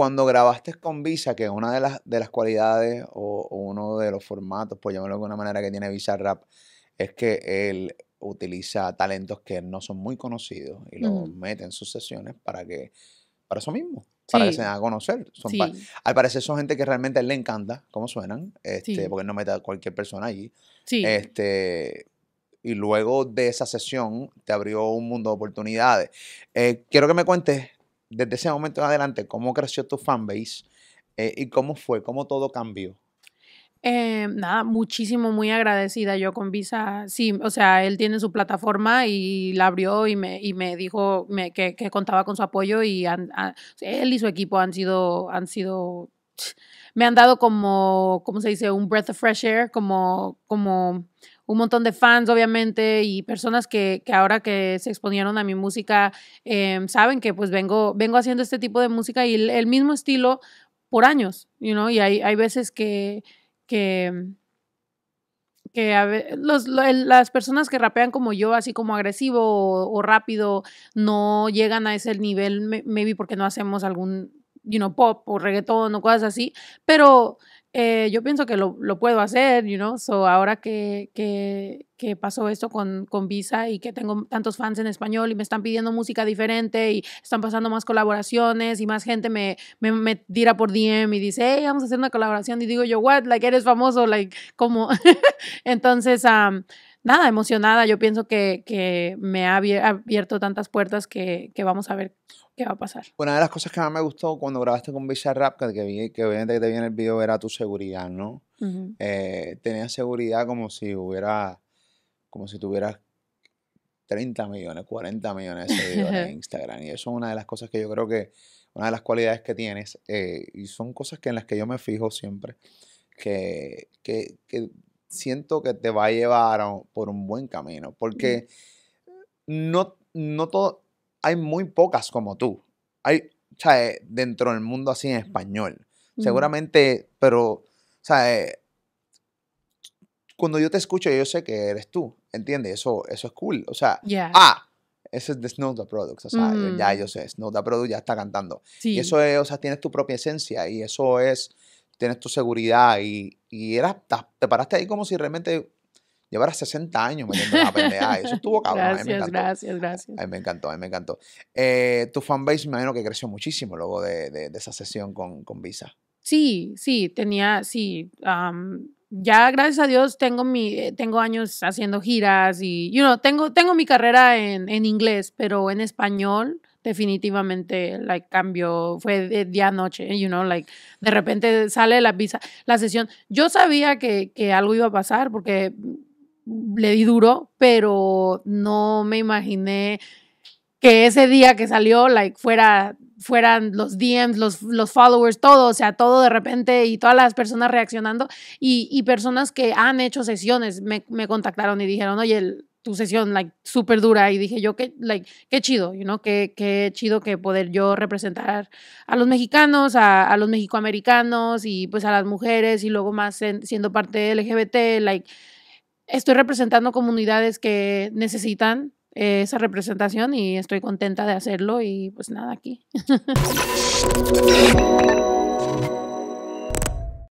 cuando grabaste con Visa, que es una de las, de las cualidades o, uno de los formatos, por llamarlo de alguna manera, que tiene Visa Rap, es que él utiliza talentos que no son muy conocidos y los mete en sus sesiones para que para eso mismo, para que se den a conocer. al parecer son gente que realmente a él le encanta cómo suenan, este, porque no mete a cualquier persona allí. Este, y luego de esa sesión te abrió un mundo de oportunidades. Eh, quiero que me cuentes desde ese momento en adelante, ¿cómo creció tu fanbase eh, y cómo fue, cómo todo cambió? Eh, nada, muchísimo, muy agradecida yo con Visa. Sí, o sea, él tiene su plataforma y la abrió y me, y me dijo que, contaba con su apoyo y él y su equipo han sido, han sido me han dado como, ¿cómo se dice? Un breath of fresh air, como, como un montón de fans, obviamente, y personas que, ahora que se exponieron a mi música, em, saben que pues vengo, vengo haciendo este tipo de música y el, mismo estilo por años, you know? y hay, veces que, que que las personas que rapean como yo, así como agresivo o rápido, no llegan a ese nivel, maybe porque no hacemos algún you know, pop o reggaetón o cosas así, pero eh, yo pienso que lo, lo, puedo hacer, you know, so ahora que, que, que pasó esto con, con, Visa y que tengo tantos fans en español y me están pidiendo música diferente y están pasando más colaboraciones y más gente me, me, me tira por DM y dice, hey, vamos a hacer una colaboración y digo yo, what, like, eres famoso, like, como, entonces, ah nada, emocionada. Yo pienso que, que me ha abierto tantas puertas que, que, vamos a ver qué va a pasar. Una de las cosas que más me gustó cuando grabaste con Visa Rap, que, que obviamente te viene el video, era tu seguridad, ¿no? Eh, tenías seguridad como si hubiera, como si tuvieras 30 millones, 40 millones de seguidores en Instagram. Y eso es una de las cosas que yo creo que, una de las cualidades que tienes, eh, y son cosas que en las que yo me fijo siempre, que, que, que siento que te va a llevar por un buen camino, porque no, no todo, hay muy pocas como tú, hay, dentro del mundo así en español, seguramente, pero, sea, cuando yo te escucho, yo sé que eres tú, ¿entiendes? Eso, eso es cool, o sea, ah, ese es de Snow Products, o sea, ya mm. yo sé, Snow Products ya está cantando. Y eso es, o sea, tienes tu propia esencia y eso es tienes tu seguridad y, y te paraste ahí como si realmente llevaras 60 años metiendo la pendeja. Eso estuvo cabrón. Gracias, gracias, gracias. A mí me encantó, a mí me encantó. Eh, tu fanbase me imagino que creció muchísimo luego de, de, esa sesión con, Visa. Sí, sí, tenía, sí ya gracias a Dios tengo mi eh, tengo años haciendo giras y you know, tengo tengo mi carrera en, en inglés, pero en español definitivamente like cambio, fue de día a noche, you know, like de repente sale la la sesión. Yo sabía que, que algo iba a pasar porque le di duro, pero no me imaginé que ese día que salió, like, fuera, fueran los DMs, los, los followers, todo, o sea, todo de repente y todas las personas reaccionando y, y personas que han hecho sesiones me, me contactaron y dijeron, oye, el, tu sesión, like, súper dura y dije yo, que, like, qué chido, you know, qué, qué chido que poder yo representar a los mexicanos, a, a los mexicoamericanos y pues a las mujeres y luego más siendo parte LGBT, like, estoy representando comunidades que necesitan esa representación y estoy contenta de hacerlo y pues nada, aquí.